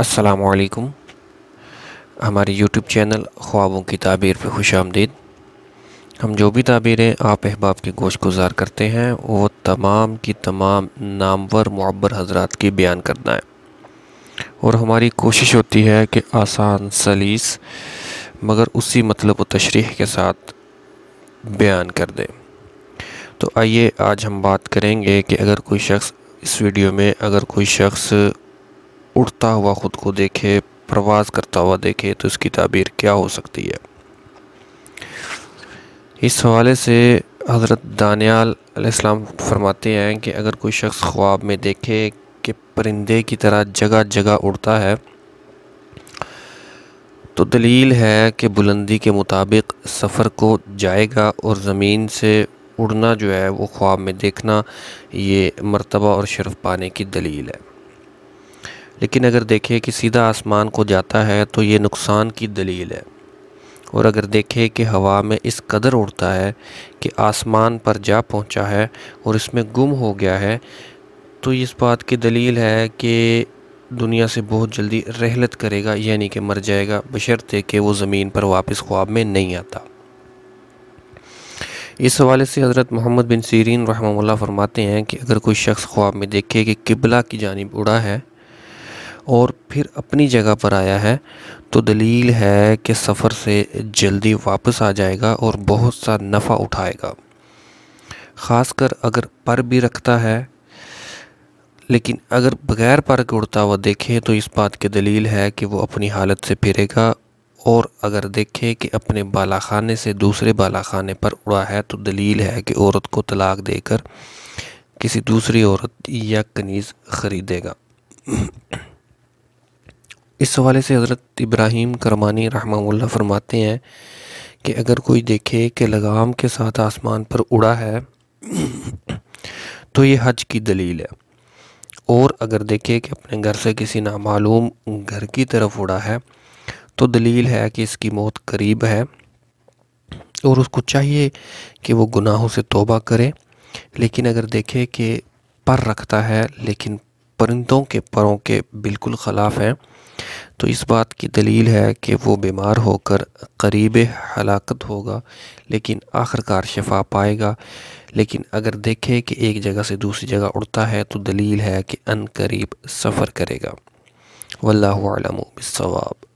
السلام علیکم ہماری یوٹیوب چینل خوابوں کی تعبیر پہ خوش آمدید ہم جو بھی تعبیریں آپ احباب کے گوش گزار کرتے ہیں وہ تمام کی تمام نامور معبر حضرات کی بیان کرنا ہے اور ہماری کوشش ہوتی ہے کہ آسان سلیس مگر اسی مطلب و تشریح کے ساتھ بیان کر دیں تو آئیے آج ہم بات کریں گے کہ اگر کوئی شخص اس ویڈیو میں اگر کوئی شخص اٹھتا ہوا خود کو دیکھے پرواز کرتا ہوا دیکھے تو اس کی تعبیر کیا ہو سکتی ہے اس حوالے سے حضرت دانیال علیہ السلام فرماتے ہیں کہ اگر کوئی شخص خواب میں دیکھے کہ پرندے کی طرح جگہ جگہ اڑتا ہے تو دلیل ہے کہ بلندی کے مطابق سفر کو جائے گا اور زمین سے اڑنا جو ہے وہ خواب میں دیکھنا یہ مرتبہ اور شرف پانے کی دلیل ہے لیکن اگر دیکھے کہ سیدھا آسمان کو جاتا ہے تو یہ نقصان کی دلیل ہے اور اگر دیکھے کہ ہوا میں اس قدر اڑتا ہے کہ آسمان پر جا پہنچا ہے اور اس میں گم ہو گیا ہے تو اس بات کی دلیل ہے کہ دنیا سے بہت جلدی رحلت کرے گا یعنی کہ مر جائے گا بشرطے کہ وہ زمین پر واپس خواب میں نہیں آتا اس حوالے سے حضرت محمد بن سیرین رحمہ اللہ فرماتے ہیں کہ اگر کوئی شخص خواب میں دیکھے کہ قبلہ کی جانب اڑا ہے اور پھر اپنی جگہ پر آیا ہے تو دلیل ہے کہ سفر سے جلدی واپس آ جائے گا اور بہت سا نفع اٹھائے گا خاص کر اگر پر بھی رکھتا ہے لیکن اگر بغیر پر اڑتا ہوا دیکھیں تو اس بات کے دلیل ہے کہ وہ اپنی حالت سے پھرے گا اور اگر دیکھے کہ اپنے بالا خانے سے دوسرے بالا خانے پر اڑا ہے تو دلیل ہے کہ عورت کو طلاق دے کر کسی دوسری عورت یا کنیز خریدے گا اس حوالے سے حضرت ابراہیم کرمانی رحمہ اللہ فرماتے ہیں کہ اگر کوئی دیکھے کہ لگام کے ساتھ آسمان پر اڑا ہے تو یہ حج کی دلیل ہے اور اگر دیکھے کہ اپنے گھر سے کسی نامعلوم گھر کی طرف اڑا ہے تو دلیل ہے کہ اس کی موت قریب ہے اور اس کو چاہیے کہ وہ گناہوں سے توبہ کرے لیکن اگر دیکھے کہ پر رکھتا ہے لیکن پرندوں کے پروں کے بالکل خلاف ہیں تو اس بات کی دلیل ہے کہ وہ بیمار ہو کر قریب ہلاکت ہوگا لیکن آخر کار شفا پائے گا لیکن اگر دیکھے کہ ایک جگہ سے دوسری جگہ اڑتا ہے تو دلیل ہے کہ ان قریب سفر کرے گا واللہ علم و